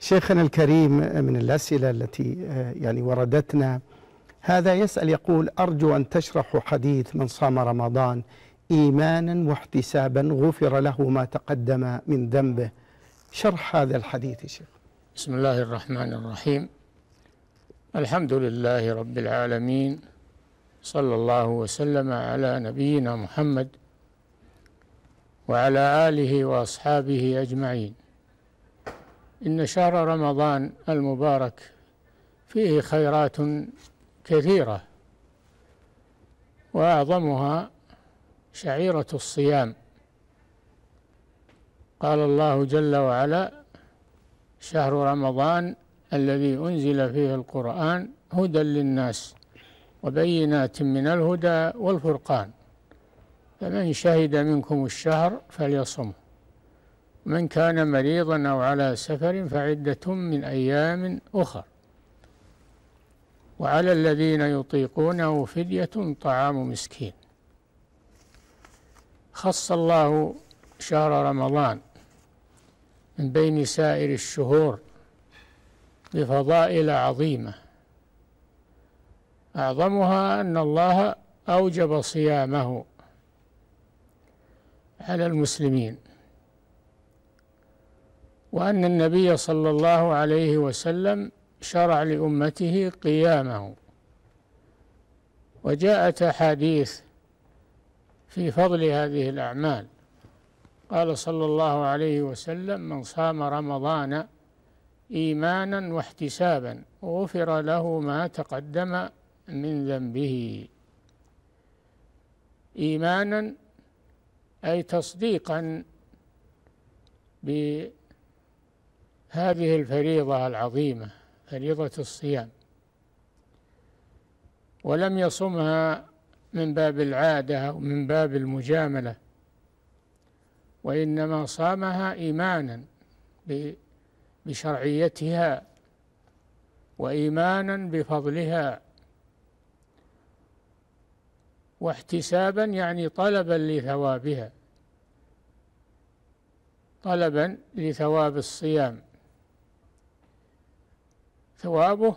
شيخنا الكريم من الأسئلة التي آه، يعني وردتنا هذا يسأل يقول أرجو أن تشرحوا حديث من صام رمضان إيمانا واحتسابا غفر له ما تقدم من ذنبه شرح هذا الحديث شيخ بسم الله الرحمن الرحيم الحمد لله رب العالمين صلى الله وسلم على نبينا محمد وعلى آله وأصحابه أجمعين إن شهر رمضان المبارك فيه خيرات كثيرة وأعظمها شعيرة الصيام قال الله جل وعلا شهر رمضان الذي أنزل فيه القرآن هدى للناس وبينات من الهدى والفرقان فمن شهد منكم الشهر فليصمه من كان مريضا أو على سفر فعدة من أيام أخر وعلى الذين يطيقونه فدية طعام مسكين خص الله شهر رمضان من بين سائر الشهور بفضائل عظيمة أعظمها أن الله أوجب صيامه على المسلمين وأن النبي صلى الله عليه وسلم شرع لأمته قيامه وجاءت أحاديث في فضل هذه الأعمال قال صلى الله عليه وسلم من صام رمضان إيمانا واحتسابا غفر له ما تقدم من ذنبه إيمانا أي تصديقا ب هذه الفريضة العظيمة فريضة الصيام ولم يصمها من باب العادة أو من باب المجاملة وإنما صامها إيمانا بشرعيتها وإيمانا بفضلها واحتسابا يعني طلبا لثوابها طلبا لثواب الصيام ثوابه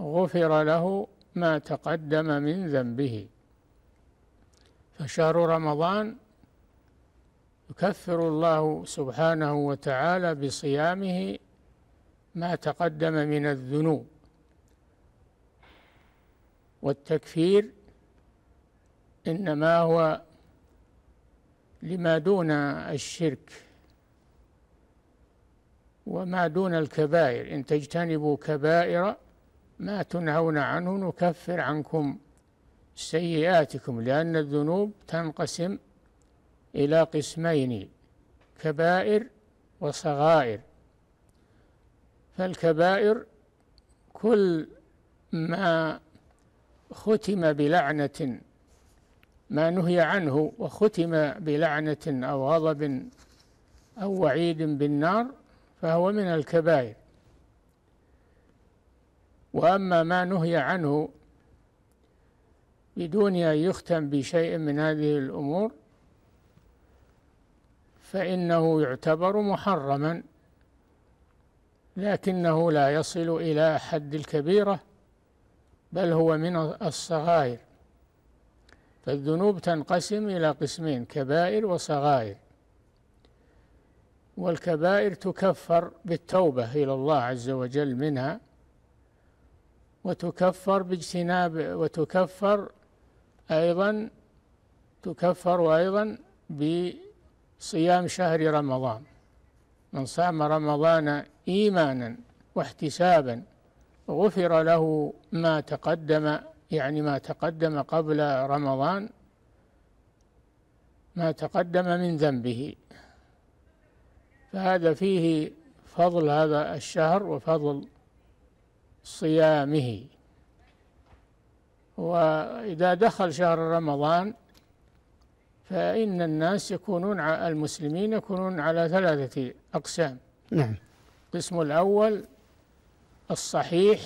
غفر له ما تقدم من ذنبه فشهر رمضان يكفر الله سبحانه وتعالى بصيامه ما تقدم من الذنوب والتكفير انما هو لما دون الشرك وما دون الكبائر إن تجتنبوا كبائر ما تنهون عنه نكفر عنكم سيئاتكم لأن الذنوب تنقسم إلى قسمين كبائر وصغائر فالكبائر كل ما ختم بلعنة ما نهي عنه وختم بلعنة أو غضب أو وعيد بالنار فهو من الكبائر وأما ما نهي عنه بدون أن يختم بشيء من هذه الأمور فإنه يعتبر محرما لكنه لا يصل إلى حد الكبيرة بل هو من الصغائر فالذنوب تنقسم إلى قسمين كبائر وصغائر والكبائر تكفر بالتوبة إلى الله عز وجل منها وتكفر باجتناب وتكفر أيضا تكفر أيضا بصيام شهر رمضان من صام رمضان إيمانا واحتسابا غفر له ما تقدم يعني ما تقدم قبل رمضان ما تقدم من ذنبه فهذا فيه فضل هذا الشهر وفضل صيامه وإذا دخل شهر رمضان فإن الناس يكونون المسلمين يكونون على ثلاثة أقسام نعم القسم الأول الصحيح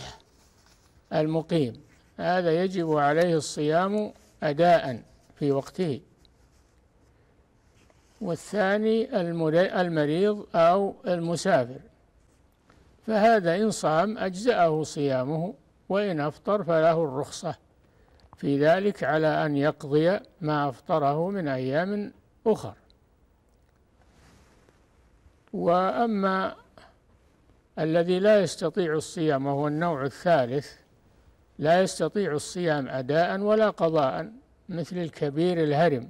المقيم هذا يجب عليه الصيام أداء في وقته والثاني المريض أو المسافر فهذا إن صام أجزأه صيامه وإن أفطر فله الرخصة في ذلك على أن يقضي ما أفطره من أيام أخر وأما الذي لا يستطيع الصيام وهو النوع الثالث لا يستطيع الصيام أداء ولا قضاء مثل الكبير الهرم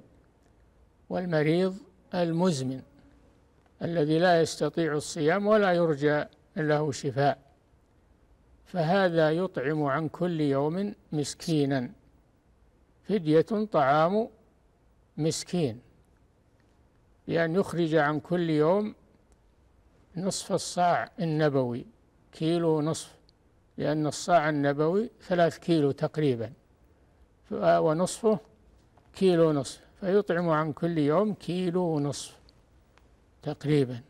والمريض المزمن الذي لا يستطيع الصيام ولا يرجى له شفاء فهذا يطعم عن كل يوم مسكينا فدية طعام مسكين بأن يخرج عن كل يوم نصف الصاع النبوي كيلو نصف لأن الصاع النبوي ثلاث كيلو تقريبا ونصفه كيلو نصف فيطعم عن كل يوم كيلو ونصف تقريبا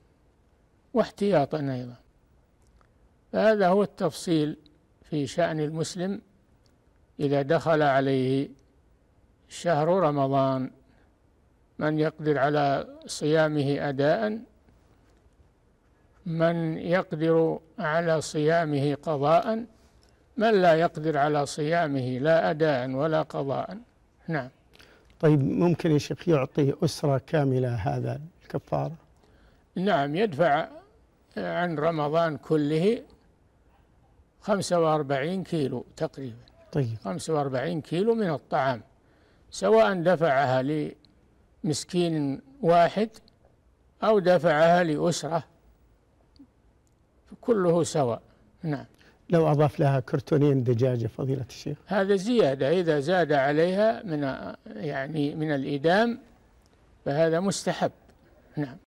واحتياطا أيضا فهذا هو التفصيل في شأن المسلم إذا دخل عليه شهر رمضان من يقدر على صيامه أداء من يقدر على صيامه قضاء من لا يقدر على صيامه لا أداء ولا قضاء نعم طيب ممكن يا شيخ يعطي أسرة كاملة هذا الكفارة نعم يدفع عن رمضان كله 45 كيلو تقريبا طيب 45 كيلو من الطعام سواء دفعها لمسكين واحد أو دفعها لأسرة كله سواء نعم لو أضاف لها كرتونين دجاجة فضيلة الشيخ هذا زيادة إذا زاد عليها من يعني من الإدام فهذا مستحب نعم